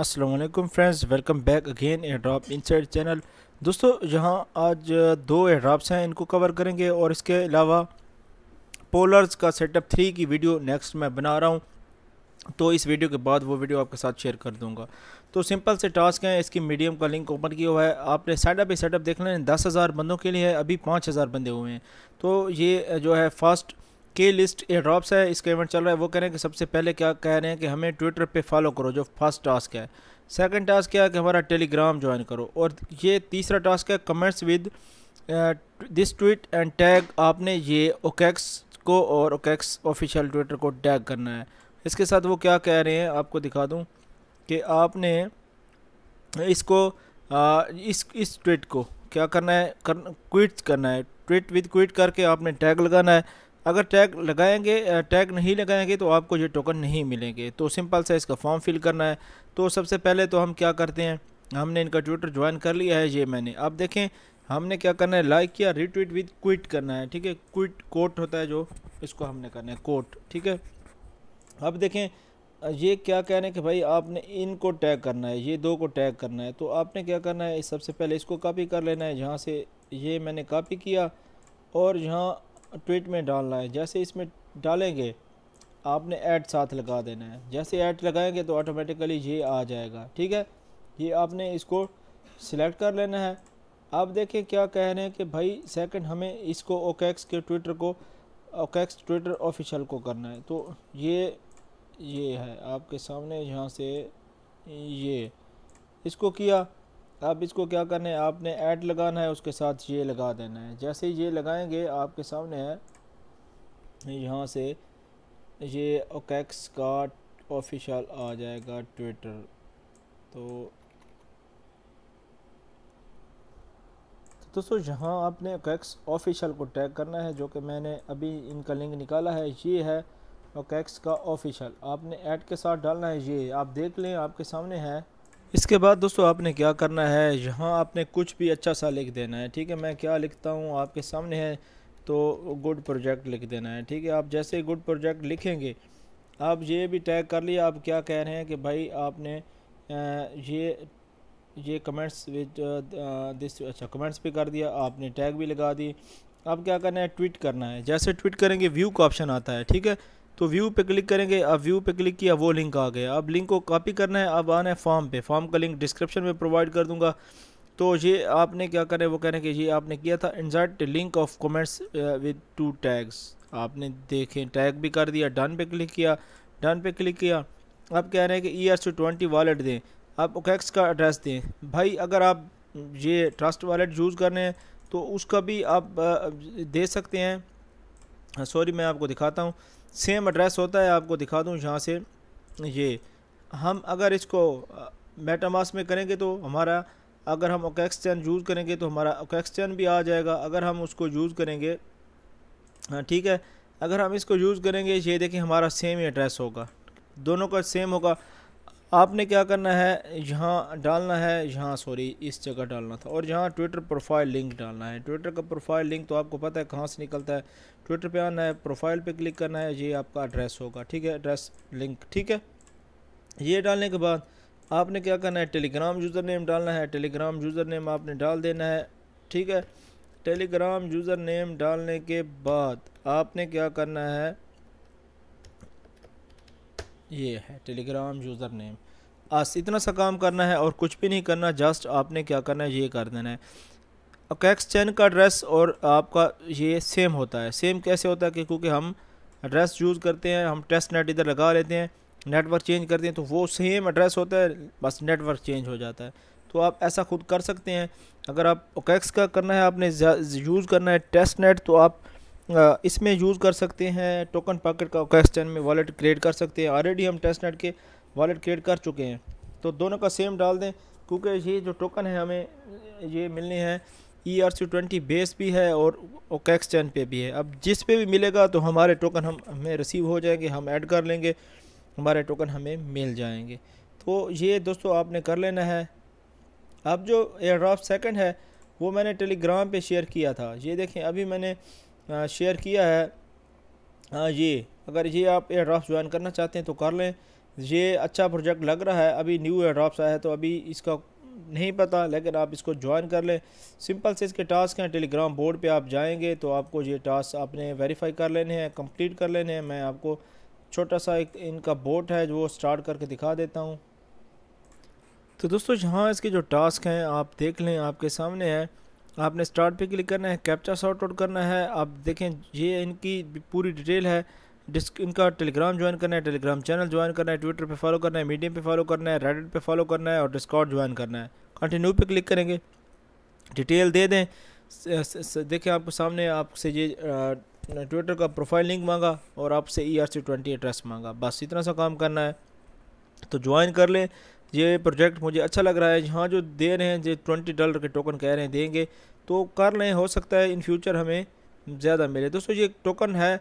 Aslam friends welcome back again air in inside channel दोस्तों यहाँ आज दो एयर ड्राप्स हैं इनको कवर करेंगे और इसके अलावा पोलर्स का सेटअप थ्री की वीडियो नेक्स्ट मैं बना रहा हूँ तो इस वीडियो के बाद वो वीडियो आपके साथ शेयर कर दूंगा तो सिंपल से टास्क हैं इसकी मीडियम का लिंक ओपन किया हुआ है आपने सेटअप ही सेटअप देख लें दस हज़ार बंदों के लिए है अभी पाँच हज़ार बंदे हुए हैं तो ये जो है फर्स्ट के लिस्ट ड्रॉप्स है इसका इवेंट चल रहा है वो कह रहे हैं कि सबसे पहले क्या कह रहे हैं कि हमें ट्विटर पे फॉलो करो जो फर्स्ट टास्क है सेकंड टास्क क्या है कि हमारा टेलीग्राम ज्वाइन करो और ये तीसरा टास्क है comments with this tweet and tag आपने ये ओकेक्स को और ओकेक्स ऑफिशियल ट्विटर को टैग करना है इसके साथ वो क्या कह रहे हैं आपको दिखा दूँ कि आपने इसको आ, uh, इस इस ट्वीट को क्या करना है कर, क्विट करना है ट्वीट विद क्विट करके आपने टैग लगाना है अगर टैग लगाएंगे टैग नहीं लगाएंगे तो आपको ये टोकन नहीं मिलेंगे तो सिंपल सा इसका फॉर्म फिल करना है तो सबसे पहले तो हम क्या करते हैं हमने इनका ट्विटर ज्वाइन कर लिया है ये मैंने अब देखें हमने क्या करना है लाइक किया रीट्वीट विद क्विट करना है ठीक है क्विट कोट होता है जो इसको हमने करना है कोट ठीक है अब देखें ये क्या कह रहे हैं कि भाई आपने इनको टैग करना है ये दो को टैग करना है तो आपने क्या करना है सबसे पहले इसको कॉपी कर लेना है जहाँ से ये मैंने कॉपी किया और यहाँ ट्वीट में डालना है जैसे इसमें डालेंगे आपने ऐड साथ लगा देना है जैसे ऐड लगाएंगे तो ऑटोमेटिकली ये आ जाएगा ठीक है ये आपने इसको सिलेक्ट कर लेना है आप देखें क्या कह रहे हैं कि भाई सेकंड हमें इसको ओकेक्स के ट्विटर को ओकेक्स ट्विटर ऑफिशियल को करना है तो ये ये है आपके सामने यहाँ से ये इसको किया अब इसको क्या करना है आपने ऐड लगाना है उसके साथ ये लगा देना है जैसे ये लगाएंगे आपके सामने है यहाँ से ये ओकेक्स का ऑफिशियल आ जाएगा ट्विटर तो दोस्तों यहाँ आपने ओकेक्स ऑफिशियल को टैग करना है जो कि मैंने अभी इनका लिंक निकाला है ये है ओकेक्स का ऑफिशियल आपने ऐड के साथ डालना है ये आप देख लें आपके सामने है इसके बाद दोस्तों आपने क्या करना है यहाँ आपने कुछ भी अच्छा सा लिख देना है ठीक है मैं क्या लिखता हूँ आपके सामने है तो गुड प्रोजेक्ट लिख देना है ठीक है आप जैसे गुड प्रोजेक्ट लिखेंगे आप ये भी टैग कर लिए आप क्या कह रहे हैं कि भाई आपने ये ये कमेंट्स विद दिस अच्छा कमेंट्स भी कर दिया आपने टैग भी लगा दी अब क्या करना है ट्वीट करना है जैसे ट्वीट करेंगे व्यू का ऑप्शन आता है ठीक है तो व्यू पे क्लिक करेंगे अब व्यू पे क्लिक किया वो लिंक आ गया अब लिंक को कॉपी करना है अब आना है फॉर्म पे फॉर्म का लिंक डिस्क्रिप्शन में प्रोवाइड कर दूंगा तो ये आपने क्या करें वो कह रहे हैं कि ये आपने किया था insert link of comments with two tags आपने देखें टैग भी कर दिया डन पे क्लिक किया डन पे क्लिक किया अब कह रहे हैं कि E S two twenty wallet दें आप ओकेक्स का एड्रेस दें भाई अगर आप ये ट्रस्ट वॉलेट यूज़ कर रहे हैं तो उसका भी आप uh, दे सकते हैं सॉरी हाँ, मैं आपको दिखाता हूँ सेम एड्रेस होता है आपको दिखा दूँ यहाँ से ये हम अगर इसको मेटामास में करेंगे तो हमारा अगर हम ओकेक्सचैन यूज़ करेंगे तो हमारा ओकेक्सचैन भी आ जाएगा अगर हम उसको यूज़ करेंगे हाँ, ठीक है अगर हम इसको यूज़ करेंगे ये देखें हमारा सेम ही एड्रेस होगा दोनों का सेम होगा आपने क्या करना है यहाँ डालना है यहाँ सॉरी इस जगह डालना था और यहाँ ट्विटर प्रोफाइल लिंक डालना है ट्विटर का प्रोफाइल लिंक तो आपको पता है कहाँ से निकलता है ट्विटर पे आना है प्रोफाइल पे क्लिक करना है ये आपका एड्रेस होगा ठीक है एड्रेस लिंक ठीक है ये डालने के बाद आपने क्या करना है टेलीग्राम यूज़र नेम डालना है टेलीग्राम यूज़र नेम आपने डाल देना है ठीक है टेलीग्राम यूज़र नेम डालने के बाद आपने क्या करना है ये है टेलीग्राम यूज़र नेम आस इतना सा काम करना है और कुछ भी नहीं करना जस्ट आपने क्या करना है ये कर देना है कैक्स चैन का एड्रेस और आपका ये सेम होता है सेम कैसे होता है कि क्योंकि हम एड्रेस यूज़ करते हैं हम टेस्ट नेट इधर लगा लेते हैं नेटवर्क चेंज करते हैं तो वो सेम एड्रेस होता है बस नेटवर्क चेंज हो जाता है तो आप ऐसा खुद कर सकते हैं अगर आप ओकेक्स का करना है आपने यूज़ करना है टेस्ट नेट तो आप इसमें यूज़ कर सकते हैं टोकन पॉकेट का क्वेश्चन में वॉलेट क्रिएट कर सकते हैं ऑलरेडी हम टेस्ट नेट के वॉलेट क्रिएट कर चुके हैं तो दोनों का सेम डाल दें क्योंकि ये जो टोकन है हमें ये मिलने हैं E R C twenty base भी है और ओकेक्स चैन पे भी है अब जिस पे भी मिलेगा तो हमारे टोकन हम हमें रिसीव हो जाएंगे हम ऐड कर लेंगे हमारे टोकन हमें मिल जाएंगे तो ये दोस्तों आपने कर लेना है अब जो एयर ड्रॉप सेकेंड है वो मैंने टेलीग्राम पे शेयर किया था ये देखें अभी मैंने शेयर किया है ये अगर ये आप एयर ड्राफ्ट ज्वाइन करना चाहते हैं तो कर लें ये अच्छा प्रोजेक्ट लग रहा है अभी न्यू एयर ड्राफ्ट आया है तो अभी इसका नहीं पता लेकिन आप इसको ज्वाइन कर लें सिंपल से इसके टास्क हैं टेलीग्राम बोर्ड पे आप जाएंगे तो आपको ये टास्क आपने वेरीफाई कर लेने हैं कंप्लीट कर लेने हैं मैं आपको छोटा सा एक इनका बोट है जो स्टार्ट करके दिखा देता हूँ तो दोस्तों यहाँ इसके जो टास्क हैं आप देख लें आपके सामने है आपने स्टार्ट पे क्लिक करना है कैप्चा शॉर्ट आउट करना है आप देखें ये इनकी पूरी डिटेल है डिस्क इनका टेलीग्राम ज्वाइन करना है टेलीग्राम चैनल ज्वाइन करना है ट्विटर पे फॉलो करना है मीडियम पे फॉलो करना है रेडिट पे फॉलो करना है और डिस्कॉर्ड ज्वाइन करना है कंटिन्यू पे क्लिक करेंगे डिटेल दे दें देखें आपके सामने आपसे ये ट्विटर का प्रोफाइल लिंक मांगा और आपसे E R C twenty address मांगा बस इतना सा काम करना है तो ज्वाइन कर लें ये प्रोजेक्ट मुझे अच्छा लग रहा है यहाँ जो दे रहे हैं जो ट्वेंटी डॉलर के टोकन कह रहे हैं देंगे तो कर लें हो सकता है इन फ्यूचर हमें ज़्यादा मिले दोस्तों ये टोकन है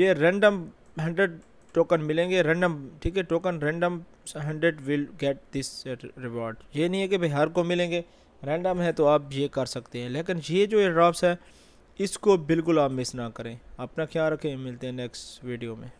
ये रेंडम हंड्रेड टोकन मिलेंगे रेंडम ठीक है token random hundred will get this reward ये नहीं है कि भाई हर को मिलेंगे रेंडम है तो आप ये कर सकते हैं लेकिन ये जो ड्रॉप्स है इसको बिल्कुल आप मिस ना करें अपना ख्याल रखें मिलते हैं नेक्स्ट वीडियो में